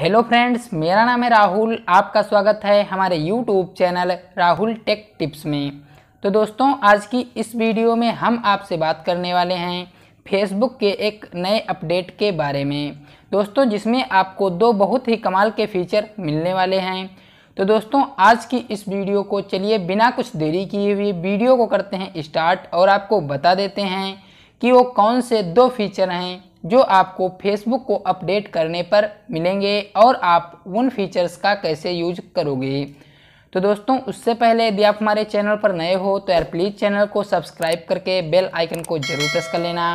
hello friends मेरा नाम है राहुल आपका स्वागत है हमारे YouTube channel Rahul tech tips में तो दोस्तों आज की इस वीडियो में हम आपसे बात करने वाले हैं फेसबुक के एक नए अपडेट के बारे में दोस्तों जिसमें आपको दो बहुत ही कमाल के फीचर मिलने वाले हैं तो दोस्तों आज की इस वीडियो को चलिए बिना कुछ देरी किए हुए वीडियो को करते हैं स्टार्ट और आपको बता देते हैं कि वो कौन से दो फीचर हैं जो आपको फेसबुक को अपडेट करने पर मिलेंगे और आप उन फीचर्स का कैसे यूज करोगे तो दोस्तों उससे पहले यदि आप हमारे चैनल पर नए हो तो यार प्लीज़ चैनल को सब्सक्राइब करके बेल आइकन को जरूर प्रेस कर लेना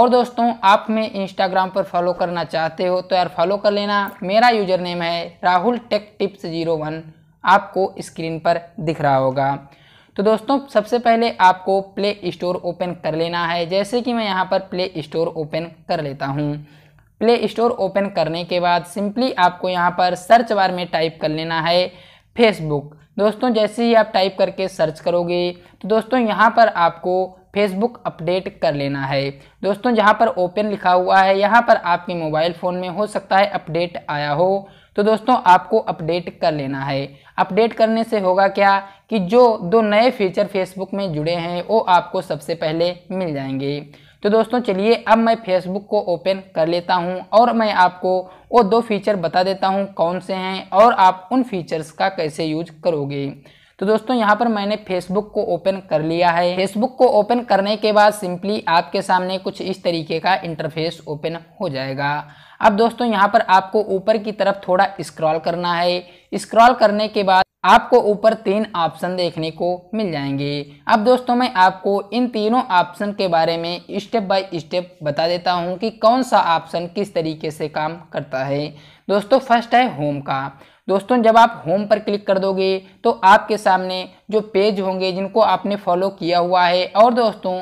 और दोस्तों आप में इंस्टाग्राम पर फॉलो करना चाहते हो तो यार फॉलो कर लेना मेरा यूजर नेम है Rahul tech tips zero one आपको स्क्रीन पर दिख रहा होगा तो दोस्तों सबसे पहले आपको प्ले स्टोर ओपन कर लेना है जैसे कि मैं यहाँ पर प्ले स्टोर ओपन कर लेता हूँ प्ले स्टोर ओपन करने के बाद सिंपली आपको यहाँ पर सर्च बार में टाइप कर लेना है फेसबुक दोस्तों जैसे ही आप टाइप करके सर्च करोगे तो दोस्तों यहाँ पर आपको फेसबुक अपडेट कर लेना है दोस्तों जहाँ पर ओपन लिखा हुआ है यहाँ पर आपके मोबाइल फ़ोन में हो सकता है अपडेट आया हो तो दोस्तों आपको अपडेट कर लेना है अपडेट करने से होगा क्या कि जो दो नए फीचर फेसबुक में जुड़े हैं वो आपको सबसे पहले मिल जाएंगे तो दोस्तों चलिए अब मैं फेसबुक को ओपन कर लेता हूं और मैं आपको वो दो फीचर बता देता हूं कौन से हैं और आप उन फीचर्स का कैसे यूज करोगे तो दोस्तों यहाँ पर मैंने फेसबुक को ओपन कर लिया है फेसबुक को ओपन करने के बाद सिंपली आपके सामने कुछ इस तरीके का इंटरफेस ओपन हो जाएगा अब दोस्तों यहाँ पर आपको ऊपर की तरफ थोड़ा स्क्रॉल करना है स्क्रॉल करने के बाद आपको ऊपर तीन ऑप्शन देखने को मिल जाएंगे अब दोस्तों मैं आपको इन तीनों ऑप्शन के बारे में स्टेप बाय स्टेप बता देता हूं कि कौन सा ऑप्शन किस तरीके से काम करता है दोस्तों फर्स्ट है होम का दोस्तों जब आप होम पर क्लिक कर दोगे तो आपके सामने जो पेज होंगे जिनको आपने फॉलो किया हुआ है और दोस्तों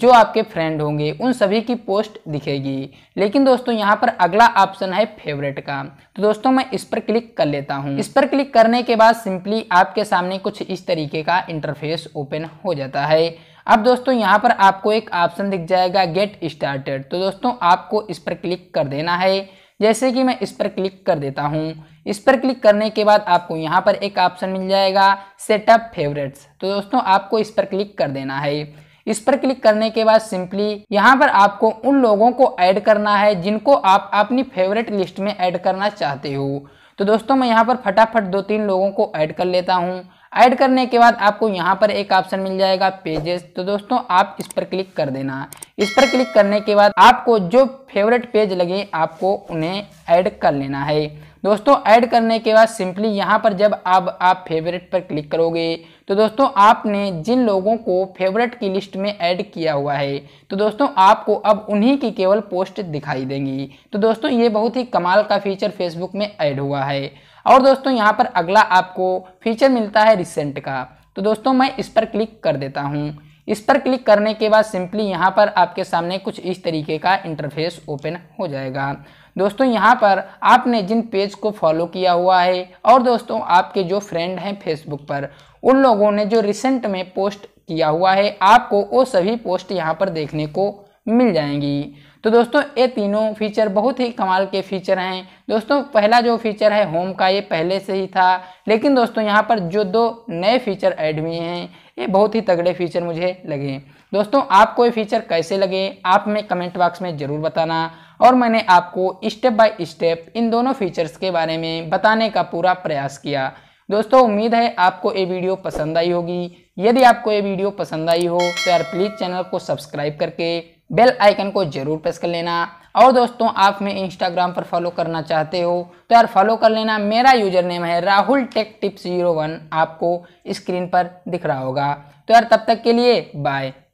जो आपके फ्रेंड होंगे उन सभी की पोस्ट दिखेगी लेकिन दोस्तों यहाँ पर अगला ऑप्शन है फेवरेट का तो दोस्तों मैं इस पर क्लिक कर लेता हूँ इस पर क्लिक करने के बाद सिंपली आपके सामने कुछ इस तरीके का इंटरफेस ओपन हो जाता है अब दोस्तों यहाँ पर आपको एक ऑप्शन दिख जाएगा गेट स्टार्टेड तो दोस्तों आपको इस पर क्लिक कर देना है जैसे कि मैं इस पर क्लिक कर देता हूँ इस पर क्लिक करने के बाद आपको यहाँ पर एक ऑप्शन मिल जाएगा सेटअप फेवरेट्स तो दोस्तों आपको इस पर क्लिक कर देना है इस पर क्लिक करने के बाद सिंपली यहाँ पर आपको उन लोगों को ऐड करना है जिनको आप अपनी फेवरेट लिस्ट में ऐड करना चाहते हो तो दोस्तों मैं यहाँ पर फटाफट दो तीन लोगों को ऐड कर लेता हूँ ऐड करने के बाद आपको यहाँ पर एक ऑप्शन मिल जाएगा पेजेस तो दोस्तों आप इस पर क्लिक कर देना इस पर क्लिक करने के बाद आपको जो फेवरेट पेज लगे आपको उन्हें ऐड कर लेना है दोस्तों ऐड करने के बाद सिंपली यहाँ पर जब अब आप, आप फेवरेट पर क्लिक करोगे तो दोस्तों आपने जिन लोगों को फेवरेट की लिस्ट में ऐड किया हुआ है तो दोस्तों आपको अब उन्हीं की केवल पोस्ट दिखाई देंगी तो दोस्तों ये बहुत ही कमाल का फीचर फेसबुक में ऐड हुआ है और दोस्तों यहाँ पर अगला आपको फीचर मिलता है रिसेंट का तो दोस्तों मैं इस पर क्लिक कर देता हूँ इस पर क्लिक करने के बाद सिंपली यहाँ पर आपके सामने कुछ इस तरीके का इंटरफेस ओपन हो जाएगा दोस्तों यहाँ पर आपने जिन पेज को फॉलो किया हुआ है और दोस्तों आपके जो फ्रेंड हैं फेसबुक पर उन लोगों ने जो रिसेंट में पोस्ट किया हुआ है आपको वो सभी पोस्ट यहाँ पर देखने को मिल जाएंगी तो दोस्तों ये तीनों फीचर बहुत ही कमाल के फीचर हैं दोस्तों पहला जो फीचर है होम का ये पहले से ही था लेकिन दोस्तों यहाँ पर जो दो नए फीचर ऐड हुए हैं ये बहुत ही तगड़े फीचर मुझे लगे दोस्तों आपको ये फीचर कैसे लगे आप में कमेंट बॉक्स में ज़रूर बताना और मैंने आपको स्टेप बाय स्टेप इन दोनों फीचर्स के बारे में बताने का पूरा प्रयास किया दोस्तों उम्मीद है आपको ये वीडियो पसंद आई होगी यदि आपको ये वीडियो पसंद आई हो तो यार प्लीज़ चैनल को सब्सक्राइब करके बेल आइकन को जरूर प्रेस कर लेना और दोस्तों आप में इंस्टाग्राम पर फॉलो करना चाहते हो तो यार फॉलो कर लेना मेरा यूजर नेम है Rahul tech tips zero one आपको स्क्रीन पर दिख रहा होगा तो यार तब तक के लिए बाय